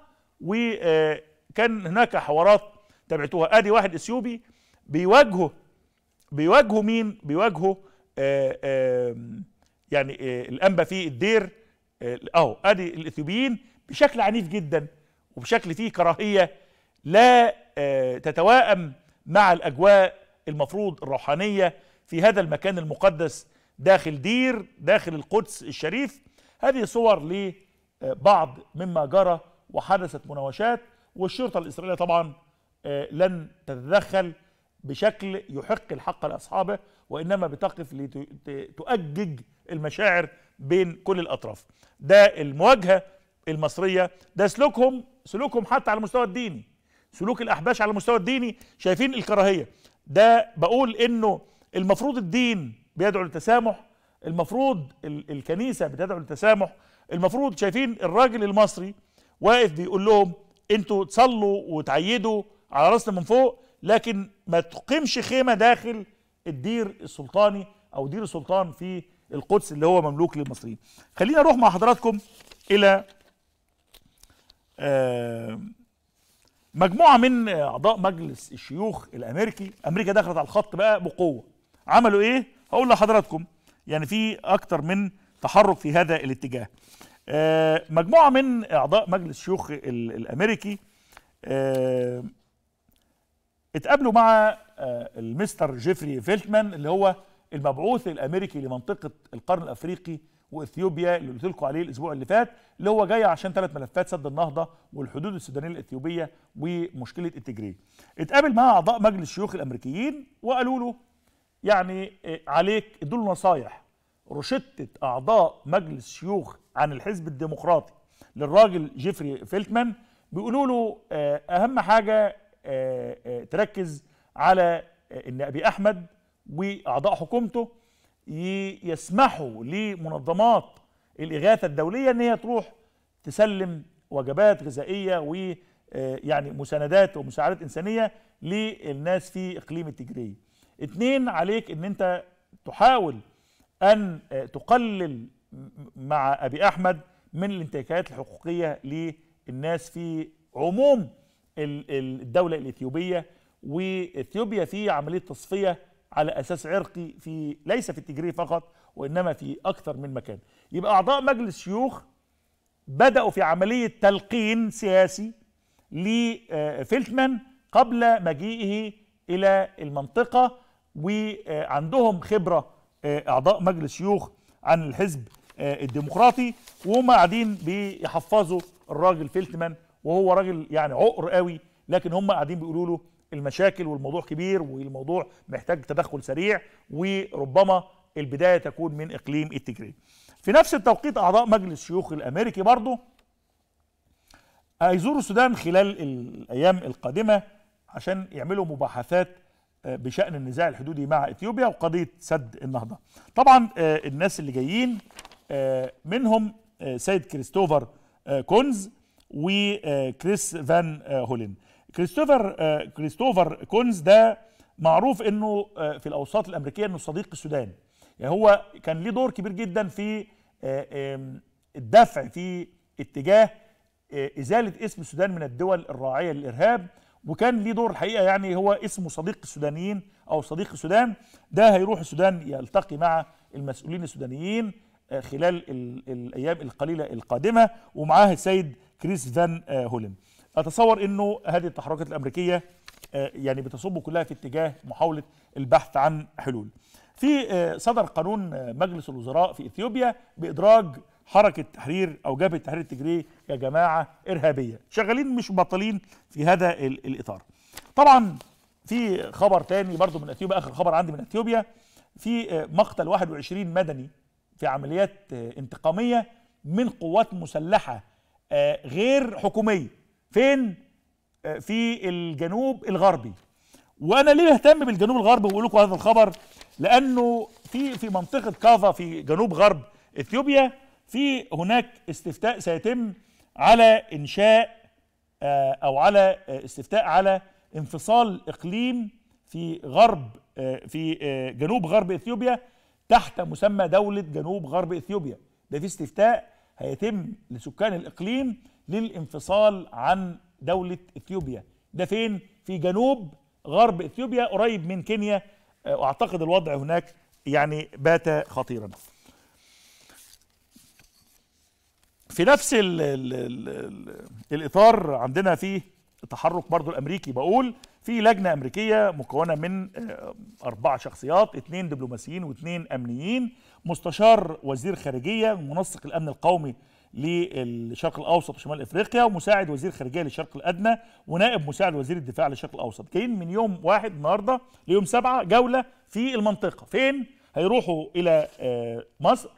وكان هناك حوارات تابعتوها ادي واحد اثيوبي بيواجهه بيواجهه مين بيواجهه يعني الانبا في الدير اهو ادي الاثيوبيين بشكل عنيف جدا وبشكل فيه كراهيه لا آه، تتواءم مع الاجواء المفروض الروحانيه في هذا المكان المقدس داخل دير داخل القدس الشريف هذه صور لبعض آه، مما جرى وحدثت مناوشات والشرطه الاسرائيليه طبعا آه، لن تتدخل بشكل يحق الحق لاصحابه وانما بتقف لتؤجج المشاعر بين كل الاطراف ده المواجهه المصريه ده سلوكهم سلوكهم حتى على المستوى الديني سلوك الاحباش على المستوى الديني شايفين الكراهيه ده بقول انه المفروض الدين بيدعو للتسامح المفروض الكنيسه بتدعو للتسامح المفروض شايفين الراجل المصري واقف بيقول لهم انتوا تصلوا وتعيدوا على راسنا من فوق لكن ما تقيمش خيمه داخل الدير السلطاني او دير السلطان في القدس اللي هو مملوك للمصريين خلينا نروح مع حضراتكم الى آه، مجموعه من اعضاء مجلس الشيوخ الامريكي امريكا دخلت على الخط بقى بقوه عملوا ايه هقول لحضراتكم يعني في اكتر من تحرك في هذا الاتجاه آه، مجموعه من اعضاء مجلس الشيوخ الامريكي آه، اتقابلوا مع المستر جيفري فيلتمان اللي هو المبعوث الامريكي لمنطقه القرن الافريقي واثيوبيا اللي قلت لكم عليه الاسبوع اللي فات اللي هو جاي عشان ثلاث ملفات سد النهضه والحدود السودانيه الاثيوبيه ومشكله التجريد. اتقابل مع اعضاء مجلس الشيوخ الامريكيين وقالوا له يعني عليك ادوا له نصايح رشدت اعضاء مجلس شيوخ عن الحزب الديمقراطي للراجل جيفري فيلتمان بيقولوا له آه، اهم حاجه آه، آه، تركز على ان ابي احمد واعضاء حكومته يسمحوا لمنظمات الاغاثه الدوليه ان هي تروح تسلم وجبات غذائيه ويعني آه، مساندات ومساعدات انسانيه للناس في اقليم التجريه. اثنين عليك ان انت تحاول ان آه، تقلل مع ابي احمد من الانتهاكات الحقوقيه للناس في عموم الدوله الاثيوبيه واثيوبيا في عمليه تصفيه على اساس عرقي في ليس في التجريه فقط وانما في اكثر من مكان يبقى اعضاء مجلس شيوخ بداوا في عمليه تلقين سياسي لفيلتمان آه، قبل مجيئه الى المنطقه وعندهم خبره آه، اعضاء مجلس شيوخ عن الحزب آه، الديمقراطي وهم قاعدين بيحفظوا الراجل فيلتمان وهو راجل يعني عقر قوي لكن هم قاعدين بيقولوا له المشاكل والموضوع كبير والموضوع محتاج تدخل سريع وربما البداية تكون من إقليم التجري في نفس التوقيت أعضاء مجلس شيوخ الأمريكي برضه هيزوروا السودان خلال الأيام القادمة عشان يعملوا مباحثات آه، بشأن النزاع الحدودي مع إثيوبيا وقضية سد النهضة طبعا آه، الناس اللي جايين آه، منهم سيد كريستوفر كونز وكريس فان هولين كريستوفر آه، كريستوفر كونز ده معروف انه آه، في الاوساط الامريكيه انه صديق السودان يعني هو كان ليه دور كبير جدا في آه، الدفع في اتجاه ازاله اسم السودان من الدول الراعيه للارهاب وكان ليه دور الحقيقه يعني هو اسمه صديق السودانيين او صديق السودان ده هيروح السودان يلتقي مع المسؤولين السودانيين خلال الايام القليله القادمه ومعاه السيد كريس فان هولم اتصور انه هذه التحركات الامريكيه آه، يعني بتصب كلها في اتجاه محاوله البحث عن حلول. في آه، صدر قانون آه، مجلس الوزراء في اثيوبيا بادراج حركه تحرير او جبهه تحرير التجري يا جماعه ارهابيه، شغالين مش بطلين في هذا الاطار. طبعا في خبر تاني برضه من اثيوبيا اخر خبر عندي من اثيوبيا في مقتل 21 مدني في عمليات انتقاميه من قوات مسلحه غير حكوميه فين آه، في الجنوب الغربي وانا ليه اهتم بالجنوب الغربي واقول لكم هذا الخبر لانه في في منطقه كافا في جنوب غرب اثيوبيا في هناك استفتاء سيتم على انشاء آه، او على آه، استفتاء على انفصال اقليم في غرب في جنوب غرب اثيوبيا تحت مسمى دوله جنوب غرب اثيوبيا ده في استفتاء هيتم لسكان الاقليم للانفصال عن دولة اثيوبيا ده فين في جنوب غرب اثيوبيا قريب من كينيا واعتقد آه، الوضع هناك يعني بات خطيرا في نفس الـ الـ الـ الـ الاطار عندنا فيه تحرك برضو الامريكي بقول في لجنه امريكيه مكونه من آه، اربع شخصيات اثنين دبلوماسيين واثنين امنيين مستشار وزير خارجيه منسق الامن القومي للشرق الاوسط وشمال افريقيا ومساعد وزير خارجيه للشرق الادنى ونائب مساعد وزير الدفاع للشرق الاوسط جايين من يوم واحد النهارده ليوم سبعه جوله في المنطقه فين هيروحوا الى آه، مصر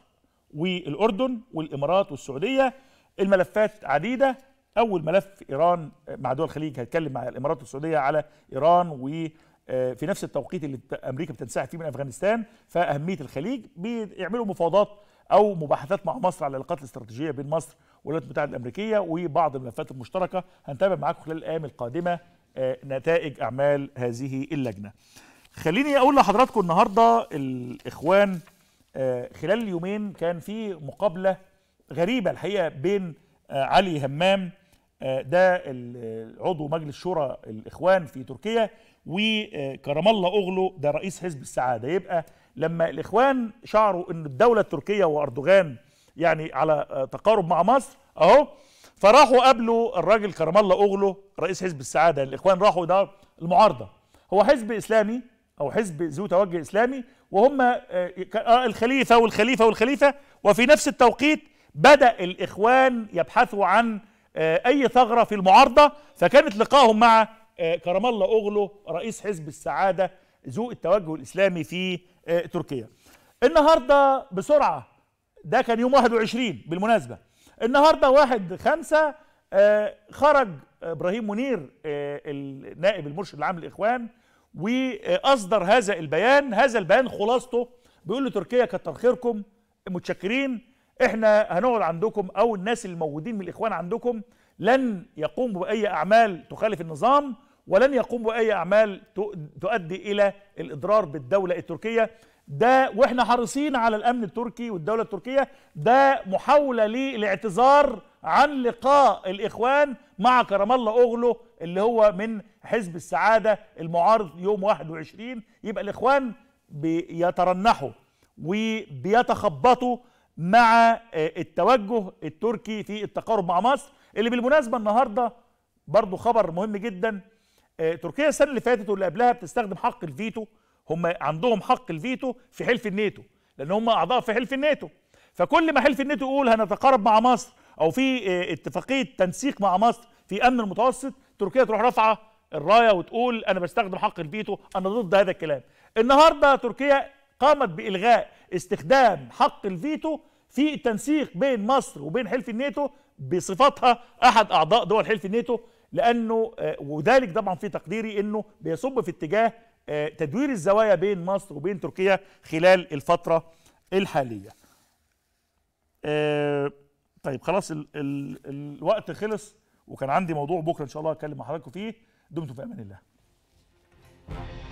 والاردن والامارات والسعوديه الملفات عديده اول ملف ايران آه، مع دول الخليج هيتكلم مع الامارات والسعوديه على ايران و آه، في نفس التوقيت اللي امريكا بتنسحب فيه من افغانستان فاهميه الخليج بيعملوا مفاوضات او مباحثات مع مصر على العلاقات الاستراتيجيه بين مصر والولايات المتحده الامريكيه وبعض الملفات المشتركه هنتابع معاكم خلال الايام القادمه آه، نتائج اعمال هذه اللجنه خليني اقول لحضراتكم النهارده الاخوان آه، خلال اليومين كان في مقابله غريبه الحقيقه بين آه، علي همام ده عضو مجلس شورى الاخوان في تركيا وكرم الله أغلو ده رئيس حزب السعادة يبقى لما الإخوان شعروا أن الدولة التركية وأردوغان يعني على آه، تقارب مع مصر أهو فراحوا قابلوا الراجل كرم الله أغلو رئيس حزب السعادة الإخوان راحوا ده المعارضة هو حزب إسلامي أو حزب ذو توجه إسلامي وهم آه، آه، الخليفة والخليفة والخليفة وفي نفس التوقيت بدأ الإخوان يبحثوا عن أي ثغرة في المعارضة فكانت لقائهم مع آه، كرم الله اوغلو رئيس حزب السعاده ذو التوجه الاسلامي في آه، تركيا. النهارده بسرعه ده كان يوم 21 بالمناسبه. النهارده 1 5 آه، خرج ابراهيم منير النائب المرشد العام للاخوان واصدر هذا البيان، هذا البيان خلاصته بيقول لتركيا كتر خيركم متشكرين احنا هنقعد عندكم او الناس الموجودين من الاخوان عندكم لن يقوم بأي أعمال تخالف النظام ولن يقوم بأي أعمال تؤدي إلى الإضرار بالدولة التركية ده وإحنا حريصين على الأمن التركي والدولة التركية ده محاولة للاعتذار عن لقاء الإخوان مع كرم الله أغلو اللي هو من حزب السعادة المعارض يوم 21 يبقى الإخوان بيترنحوا وبيتخبطوا مع آه، التوجه التركي في التقارب مع مصر اللي بالمناسبه النهارده برضو خبر مهم جدا آه، تركيا السنه اللي فاتت واللي قبلها بتستخدم حق الفيتو هم عندهم حق الفيتو في حلف الناتو لان هم اعضاء في حلف الناتو فكل ما حلف الناتو يقول هنتقارب مع مصر او في آه، اتفاقيه تنسيق مع مصر في امن المتوسط تركيا تروح رافعه الرايه وتقول انا بستخدم حق الفيتو انا ضد هذا الكلام النهارده تركيا قامت بالغاء استخدام حق الفيتو في التنسيق بين مصر وبين حلف الناتو بصفتها احد اعضاء دول حلف الناتو لانه آه، وذلك طبعا في تقديري انه بيصب في اتجاه آه، تدوير الزوايا بين مصر وبين تركيا خلال الفتره الحاليه. آه، طيب خلاص الـ الـ الوقت خلص وكان عندي موضوع بكره ان شاء الله اتكلم مع حضراتكم فيه دمتم في امان الله.